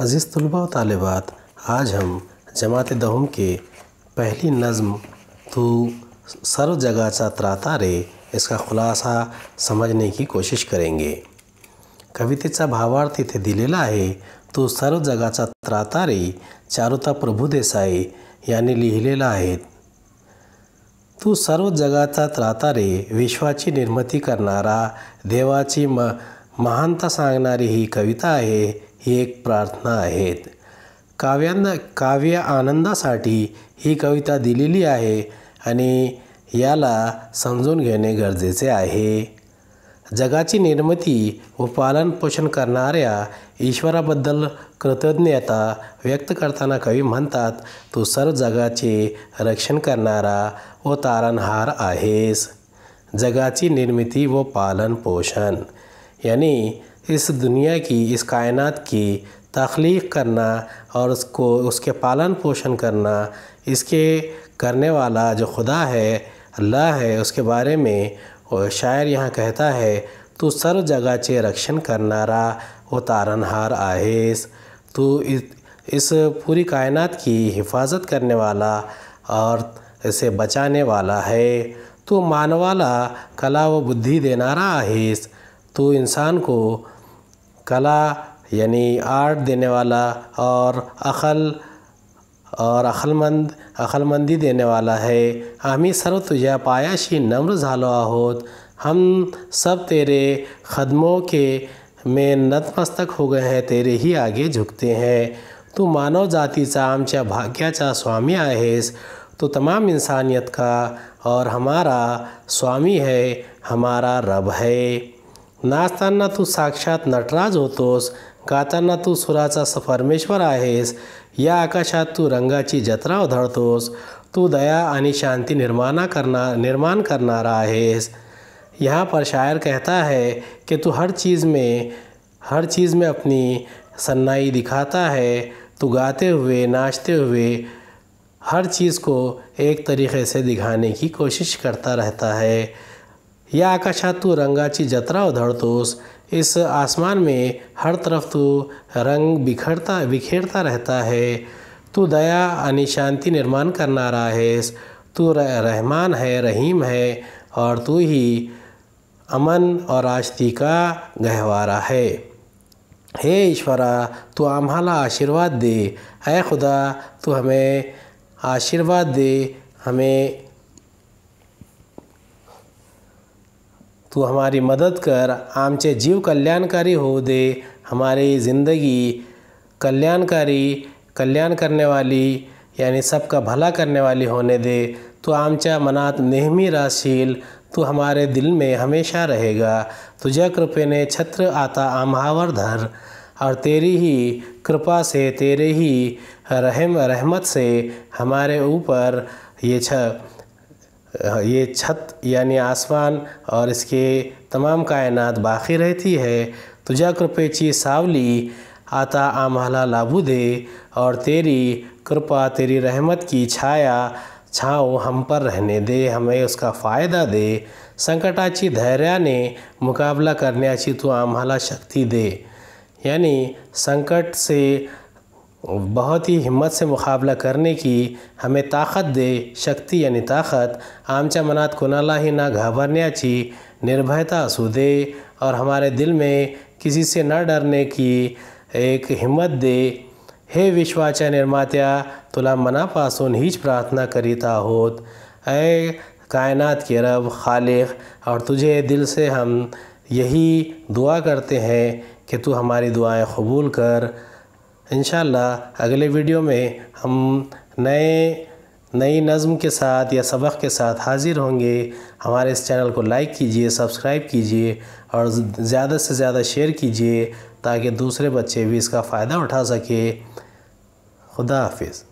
अज़ीज़ तलबा तलबात आज हम जमात दहम के पहली नज़म तू सर्व जगह चतराता रे इसका खुलासा समझने की कोशिश करेंगे कविते भावार्थ इथे दिलेला है तो सर्व जगाचा त्रातारी चारुता प्रभू देसाई यांनी लिहिलेला आहे तू सर्व जगाचा त्रातारे विश्वाची निर्मिती करणारा देवाची म महानता सांगणारी ही कविता आहे ही एक प्रार्थना आहेत काव्यांना काव्य आनंदासाठी ही कविता दिलेली आहे आणि याला समजून घेणे गरजेचे आहे जगाची निर्मिती व पालनपोषण करणाऱ्या ईश्वराबद्दल कृतज्ञता व्यक्त करताना कवी म्हणतात तू सर्व जगाचे रक्षण करणारा व तारणहार आहेस जगाची निर्मिती व पालनपोषण यांनी इस दुनिया की इस कायनात की तख्लीक करना और उसको उसके पालन पोषण करना इसके करने वाला जो खुदा है अल्लाह है उसके बारे में शायर यहाँ कहता है तू जगह चे रक्षण करना रा वो तारनहार आहेस तू इस पूरी कायनात की हिफाजत करने वाला और इसे बचाने वाला है तू मानवाला कला व बुद्धि देनारा आहेस तो इंसान को कला यानी आर्ट देने वाला और अखल और अखलमंद अखलमंदी देने वाला है हमी सर्व तुझा पायाशी नम्र झालो आहोत हम सब तेरे ख़दमों के में नतमस्तक हो गए हैं तेरे ही आगे झुकते हैं तू मानव जातीचा आमच्या भाग्याचा स्वामी आहेस तो तमाम इंसानियत का और हमारा स्वामी है हमारा रब है नाचता तू साक्षात नटराज होतोस गाताना तू सुराचा परमेश्वर आहेस या आकाशात तू रंगाची जत्रा उधळतोस तू दया आणि शांति निर्माणा करना निर्माण करना रहा यहाँ पर शायर कहता है कि तू हर चीज़ में हर चीज़ में अपनी सन्नाई दिखाता है तू गाते हुए नाचते हुए हर चीज़ को एक तरीके से दिखाने की कोशिश करता रहता है या आकाशात तू रंगाची जत्रा उधड़तोस इस आसमान में हर तरफ तू रंग बिखरता बिखेरता रहता है तू दया अनि शांति निर्माण रहा है तू रहमान है रहीम है और तू ही अमन और आस्ती का गहवारा है हे ईश्वरा तू आम्हाला आशीर्वाद दे अ खुदा तू हमें आशीर्वाद दे हमें तू हमारी मदद कर आमचे जीव कल्याणकारी हो दे हमारी ज़िंदगी कल्याणकारी कल्याण करने वाली यानी सबका भला करने वाली होने दे तू आमचा मनात नेहमी राशील तू हमारे दिल में हमेशा रहेगा कृपे ने छत्र आता आमहावर धर और तेरी ही कृपा से तेरे ही रहम रहमत से हमारे ऊपर ये छ ये छत यानी आसमान और इसके तमाम कायनात बाकी रहती है तुझा तो कृपेची सावली आता आमला लाभू दे और तेरी कृपा तेरी रहमत की छाया छाओ हम पर रहने दे हमें उसका फ़ायदा दे संकटाची ने मुकाबला करण्याची तू आमला शक्ति दे यानी संकट से बहुत ही हिम्मत से मुकाबला करने की हमें ताकत दे शक्ति यानी ताकत आमचा मनात ही ना ची निर्भयता असू दे और हमारे दिल में किसी से न डरने की एक हिम्मत दे हे विश्वाचा निर्मात्या तुला मना पासून हीच प्रार्थना करीता होत ऐ कायनात के रब खालिक और तुझे दिल से हम यही दुआ करते हैं कि तू हमारी दुआएं कबूल कर इन अगले वीडियो में हम नए नई नज़म के साथ या सबक के साथ हाज़िर होंगे हमारे इस चैनल को लाइक कीजिए सब्सक्राइब कीजिए और ज़्यादा से ज़्यादा शेयर कीजिए ताकि दूसरे बच्चे भी इसका फ़ायदा उठा सके खुदा हाफिज़